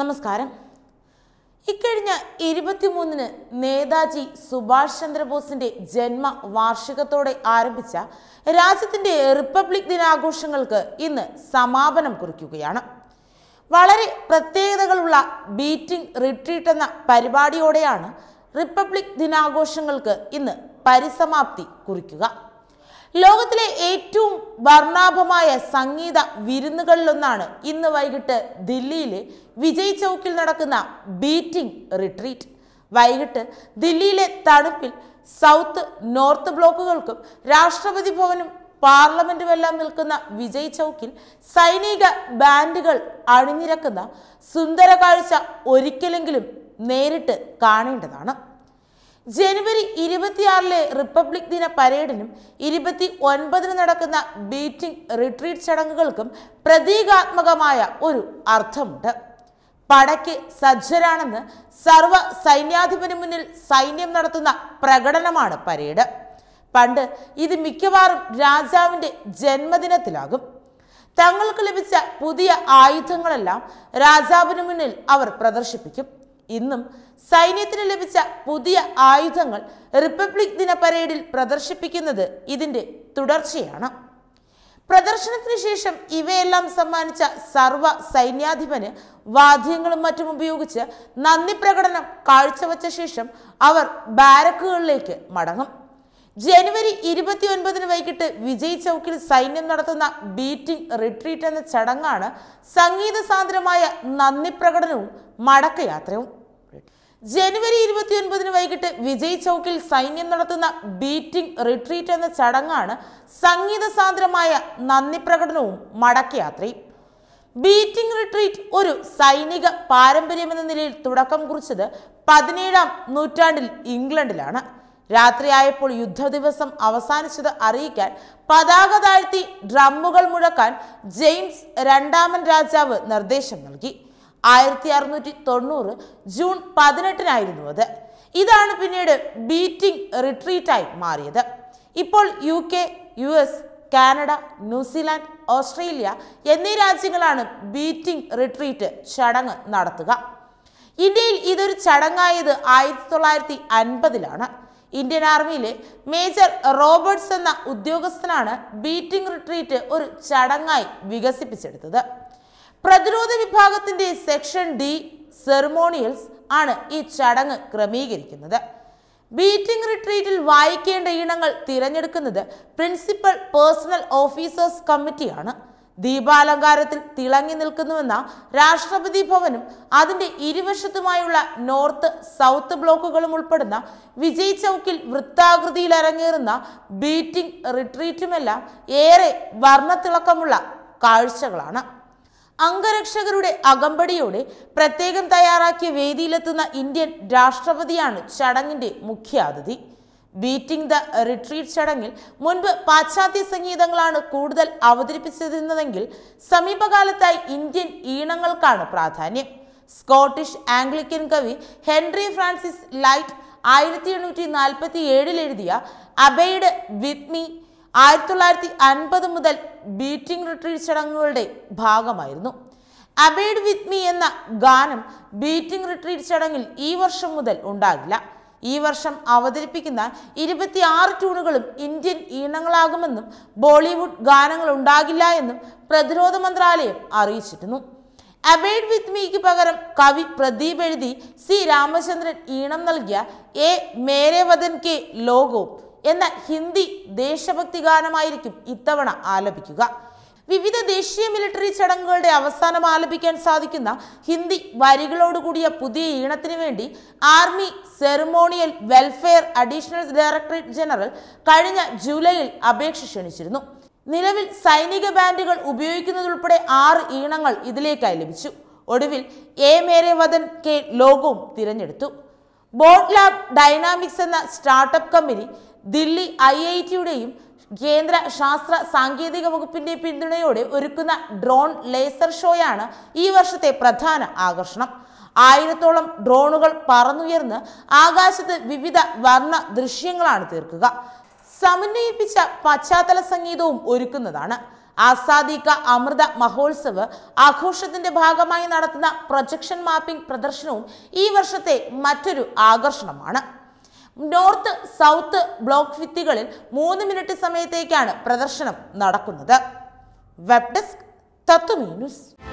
നമസ്കാരം ഇക്കഴിഞ്ഞ ഇരുപത്തിമൂന്നിന് നേതാജി സുഭാഷ് ചന്ദ്രബോസിന്റെ ജന്മ വാർഷികത്തോടെ ആരംഭിച്ച രാജ്യത്തിന്റെ റിപ്പബ്ലിക് ദിനാഘോഷങ്ങൾക്ക് ഇന്ന് സമാപനം കുറിക്കുകയാണ് വളരെ പ്രത്യേകതകളുള്ള ബീറ്റിംഗ് റിട്രീറ്റ് എന്ന പരിപാടിയോടെയാണ് റിപ്പബ്ലിക് ദിനാഘോഷങ്ങൾക്ക് ഇന്ന് പരിസമാപ്തി കുറിക്കുക ലോകത്തിലെ ഏറ്റവും വർണ്ണാഭമായ സംഗീത വിരുന്നുകളിലൊന്നാണ് ഇന്ന് വൈകിട്ട് ദില്ലിയിലെ വിജയ് ചൗക്കിൽ നടക്കുന്ന ബീറ്റിംഗ് റിട്രീറ്റ് വൈകിട്ട് ദില്ലിയിലെ തണുപ്പിൽ സൗത്ത് നോർത്ത് ബ്ലോക്കുകൾക്കും രാഷ്ട്രപതി ഭവനും പാർലമെന്റുമെല്ലാം നിൽക്കുന്ന വിജയ് ചൗക്കിൽ സൈനിക ബാൻഡുകൾ അണിനിരക്കുന്ന സുന്ദര കാഴ്ച ഒരിക്കലെങ്കിലും നേരിട്ട് കാണേണ്ടതാണ് ജനുവരി ഇരുപത്തിയാറിലെ റിപ്പബ്ലിക് ദിന പരേഡിനും ഇരുപത്തി ഒൻപതിന് നടക്കുന്ന ബീറ്റിംഗ് റിട്രീറ്റ് ചടങ്ങുകൾക്കും പ്രതീകാത്മകമായ ഒരു അർത്ഥമുണ്ട് പടയ്ക്ക് സജ്ജരാണെന്ന് സർവ സൈന്യാധിപന് മുന്നിൽ സൈന്യം നടത്തുന്ന പ്രകടനമാണ് പരേഡ് പണ്ട് ഇത് മിക്കവാറും രാജാവിൻ്റെ ജന്മദിനത്തിലാകും തങ്ങൾക്ക് ലഭിച്ച പുതിയ ആയുധങ്ങളെല്ലാം രാജാവിന് മുന്നിൽ അവർ പ്രദർശിപ്പിക്കും ഇന്നും സൈന്യത്തിന് ലഭിച്ച പുതിയ ആയുധങ്ങൾ റിപ്പബ്ലിക് ദിന പരേഡിൽ പ്രദർശിപ്പിക്കുന്നത് ഇതിൻ്റെ തുടർച്ചയാണ് പ്രദർശനത്തിന് ശേഷം ഇവയെല്ലാം സമ്മാനിച്ച സർവ സൈന്യാധിപന് വാദ്യങ്ങളും മറ്റും ഉപയോഗിച്ച് നന്ദി പ്രകടനം കാഴ്ചവെച്ച ശേഷം അവർ ബാരക്കുകളിലേക്ക് മടങ്ങും ജനുവരി ഒൻപതിന് വൈകിട്ട് വിജയ് ചൗക്കിൽ സൈന്യം നടത്തുന്ന ബീറ്റിംഗ് റിട്രീറ്റ് എന്ന ചടങ്ങാണ് സംഗീത സാന്ദ്രമായ നന്ദി പ്രകടനവും മടക്കയാത്രയും ജനുവരി ഇരുപത്തിയൊൻപതിന് വൈകിട്ട് വിജയ് ചൗക്കിൽ സൈന്യം നടത്തുന്ന ബീറ്റിംഗ് റിട്രീറ്റ് എന്ന ചടങ്ങാണ് സംഗീത സാന്ദ്രമായ നന്ദി പ്രകടനവും മടക്കയാത്രയും ബീറ്റിംഗ് റിട്രീറ്റ് ഒരു സൈനിക പാരമ്പര്യമെന്ന നിലയിൽ തുടക്കം കുറിച്ചത് പതിനേഴാം നൂറ്റാണ്ടിൽ ഇംഗ്ലണ്ടിലാണ് രാത്രിയായപ്പോൾ യുദ്ധ ദിവസം അവസാനിച്ചത് അറിയിക്കാൻ പതാക താഴ്ത്തി ഡ്രമ്മുകൾ മുഴക്കാൻ ജെയിംസ് രണ്ടാമൻ രാജാവ് നിർദ്ദേശം നൽകി ആയിരത്തി അറുന്നൂറ്റി തൊണ്ണൂറ് ജൂൺ പതിനെട്ടിനായിരുന്നു അത് ഇതാണ് പിന്നീട് ബീറ്റിംഗ് റിട്രീറ്റായി മാറിയത് ഇപ്പോൾ U K U S Canada New Zealand Australia എന്നീ രാജ്യങ്ങളാണ് ബീറ്റിംഗ് റിട്രീറ്റ് ചടങ്ങ് നടത്തുക ഇന്ത്യയിൽ ഇതൊരു ചടങ്ങായത് ആയിരത്തി തൊള്ളായിരത്തി അൻപതിലാണ് ഇന്ത്യൻ ആർമിയിലെ മേജർ റോബർട്ട്സ് എന്ന ഉദ്യോഗസ്ഥനാണ് ബീറ്റിംഗ് റിട്രീറ്റ് ഒരു ചടങ്ങായി വികസിപ്പിച്ചെടുത്തത് പ്രതിരോധ വിഭാഗത്തിന്റെ സെക്ഷൻ ഡി സെറിമോണിയൽസ് ആണ് ഈ ചടങ്ങ് ക്രമീകരിക്കുന്നത് ബീറ്റിംഗ് റിട്രീറ്റിൽ വായിക്കേണ്ട ഈണങ്ങൾ തിരഞ്ഞെടുക്കുന്നത് പ്രിൻസിപ്പൽ പേഴ്സണൽ ഓഫീസേഴ്സ് കമ്മിറ്റിയാണ് ദീപാലങ്കാരത്തിൽ തിളങ്ങി നിൽക്കുന്നുവെന്ന രാഷ്ട്രപതി ഭവനും അതിൻ്റെ ഇരുവശത്തുമായുള്ള നോർത്ത് സൗത്ത് ബ്ലോക്കുകളും ഉൾപ്പെടുന്ന വിജയ് ചൗക്കിൽ വൃത്താകൃതിയിൽ അരങ്ങേറുന്ന ബീറ്റിംഗ് റിട്രീറ്റുമെല്ലാം ഏറെ വർണ്ണത്തിളക്കമുള്ള കാഴ്ചകളാണ് അംഗരക്ഷകരുടെ അകമ്പടിയോടെ പ്രത്യേകം തയ്യാറാക്കിയ വേദിയിലെത്തുന്ന ഇന്ത്യൻ രാഷ്ട്രപതിയാണ് ചടങ്ങിന്റെ മുഖ്യാതിഥി ബീറ്റിംഗ് ദ റിട്രീറ്റ് ചടങ്ങിൽ മുൻപ് പാശ്ചാത്യ സംഗീതങ്ങളാണ് കൂടുതൽ അവതരിപ്പിച്ചിരുന്നതെങ്കിൽ സമീപകാലത്തായി ഇന്ത്യൻ ഈണങ്ങൾക്കാണ് പ്രാധാന്യം സ്കോട്ടിഷ് ആംഗ്ലിക്കൻ കവി ഹെൻറി ഫ്രാൻസിസ് ലൈറ്റ് ആയിരത്തി എണ്ണൂറ്റി നാൽപ്പത്തി ഏഴിൽ എഴുതിയ അബെയ്ഡ് വിത്ത് മീ ആയിരത്തി തൊള്ളായിരത്തി അൻപത് മുതൽ ബീറ്റിംഗ് റിട്രീറ്റ് ചടങ്ങുകളുടെ ഭാഗമായിരുന്നു അബേഡ് വിത്ത് മീ എന്ന ഗാനം ബീറ്റിംഗ് റിട്രീറ്റ് ചടങ്ങിൽ ഈ വർഷം മുതൽ ഉണ്ടാകില്ല ഈ വർഷം അവതരിപ്പിക്കുന്ന ആറ് ട്യൂണുകളും ഇന്ത്യൻ ഈണങ്ങളാകുമെന്നും ബോളിവുഡ് ഗാനങ്ങൾ ഉണ്ടാകില്ല എന്നും പ്രതിരോധ മന്ത്രാലയം അറിയിച്ചിരുന്നു അബേഡ് വിത്ത് മീക്ക് പകരം കവി പ്രദീപ് എഴുതി സി രാമചന്ദ്രൻ ഈണം നൽകിയ എ മേരേവദൻ വദൻ കെ ലോകവും എന്ന ഹിന്ദി ദേശഭക്തി ഗാനമായിരിക്കും ഇത്തവണ ആലപിക്കുക വിവിധ ദേശീയ മിലിറ്ററി ചടങ്ങുകളുടെ അവസാനം ആലപിക്കാൻ സാധിക്കുന്ന ഹിന്ദി വരികളോടുകൂടിയ പുതിയ ഈണത്തിനു വേണ്ടി army ceremonial welfare additional directorate general കഴിഞ്ഞ ജൂലൈയിൽ അപേക്ഷ ക്ഷണിച്ചിരുന്നു നിലവിൽ സൈനിക ബാൻഡുകൾ ഉപയോഗിക്കുന്നതുൾപ്പെടെ ആറ് ഈണങ്ങൾ ഇതിലേക്കായി ലഭിച്ചു ഒടുവിൽ എ മേരെ വദൻ കെ ലോഗവും തിരഞ്ഞെടുത്തു ബോട്ട് ലാബ് ഡൈനാമിക്സ് എന്ന startup company Delhi I I ടിയുടെയും കേന്ദ്ര ശാസ്ത്ര സാങ്കേതിക വകുപ്പിന്റെ പിന്തുണയോടെ ഒരുക്കുന്ന ഡ്രോൺ ലേസർ ഷോയാണ് ഈ വർഷത്തെ പ്രധാന ആകർഷണം ആയിരത്തോളം ഡ്രോണുകൾ പറന്നുയർന്ന് ആകാശത്ത് വിവിധ വർണ്ണ ദൃശ്യങ്ങളാണ് തീർക്കുക സമന്വയിപ്പിച്ച പശ്ചാത്തല സംഗീതവും ഒരുക്കുന്നതാണ് ആസാദിക അമൃത മഹോത്സവ് ആഘോഷത്തിന്റെ ഭാഗമായി നടത്തുന്ന പ്രൊജക്ഷൻ മാപ്പിംഗ് പ്രദർശനവും ഈ വർഷത്തെ മറ്റൊരു ആകർഷണമാണ് നോർത്ത് സൗത്ത് ബ്ലോക്ക് ഭിത്തികളിൽ മൂന്ന് മിനിറ്റ് സമയത്തേക്കാണ് പ്രദർശനം നടക്കുന്നത് വെബ് ഡെസ്ക് തത്വമേ ന്യൂസ്